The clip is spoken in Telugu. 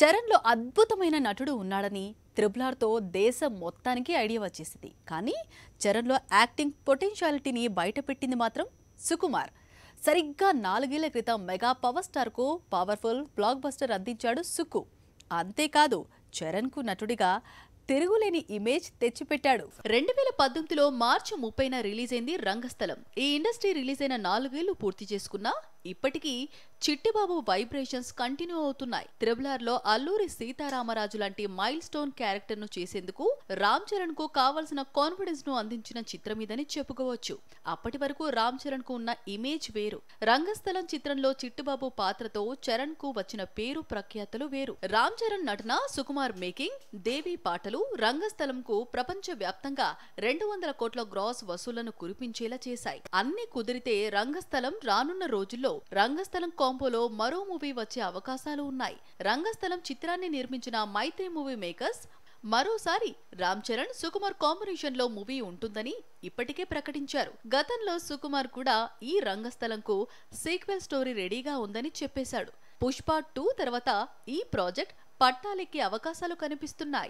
చరణ్లో అద్భుతమైన నటుడు ఉన్నాడని త్రిబులార్తో దేశం మొత్తానికి ఐడియా వచ్చేసింది కానీ చరణ్లో యాక్టింగ్ పొటెన్షియాలిటీని బయటపెట్టింది మాత్రం సుకుమార్ సరిగ్గా నాలుగేళ్ల క్రితం మెగా పవర్ స్టార్కు పవర్ఫుల్ బ్లాక్ బస్టర్ అందించాడు సుక్కు అంతేకాదు చరణ్కు నటుడిగా తిరుగులేని ఇమేజ్ తెచ్చిపెట్టాడు రెండు వేల పద్దెనిమిదిలో మార్చి ముప్పైన రిలీజ్ అయింది రంగస్థలం ఈ ఇండస్ట్రీ రిలీజ్ అయిన నాలుగేళ్లు పూర్తి చేసుకున్నా ఇప్పటికీ చిట్టిబాబు వైబ్రేషన్స్ కంటిన్యూ అవుతున్నాయి త్రిబులార్ లో అల్లూరి సీతారామరాజు లాంటి మైల్ స్టోన్ క్యారెక్టర్ ను చేసేందుకు రామ్ చరణ్ కు కావలసిన కాన్ఫిడెన్స్ ను అందించిన చిత్రం చెప్పుకోవచ్చు అప్పటి వరకు రామ్ చరణ్ కు ఉన్న ఇమేజ్ వేరు రంగస్థలం చిత్రంలో చిట్టిబాబు పాత్రతో చరణ్ కు వచ్చిన పేరు ప్రఖ్యాతలు వేరు రామ్ చరణ్ నటన సుకుమార్ మేకింగ్ దేవి పాటలు రంగస్థలం కు ప్రపంచ వ్యాప్తంగా రెండు వందల కోట్ల గ్రాస్ వసూళ్లను కురిపించేలా చేశాయి అన్ని కుదిరితే రంగస్థలం రానున్న రోజుల్లో త్వరలో రంగస్థలం కాంపోలో మరో మూవీ వచ్చే అవకాశాలు ఉన్నాయి రంగస్థలం చిత్రాన్ని నిర్మించిన మైత్రి మూవీ మేకర్స్ మరోసారి రామ్ చరణ్ సుకుమార్ కాంబినేషన్ లో మూవీ ఉంటుందని ఇప్పటికే ప్రకటించారు గతంలో సుకుమార్ కూడా ఈ రంగస్థలంకు సీక్వెల్ స్టోరీ రెడీగా ఉందని చెప్పేశాడు పుష్ప టూ తర్వాత ఈ ప్రాజెక్ట్ పట్టాలెక్కే అవకాశాలు కనిపిస్తున్నాయి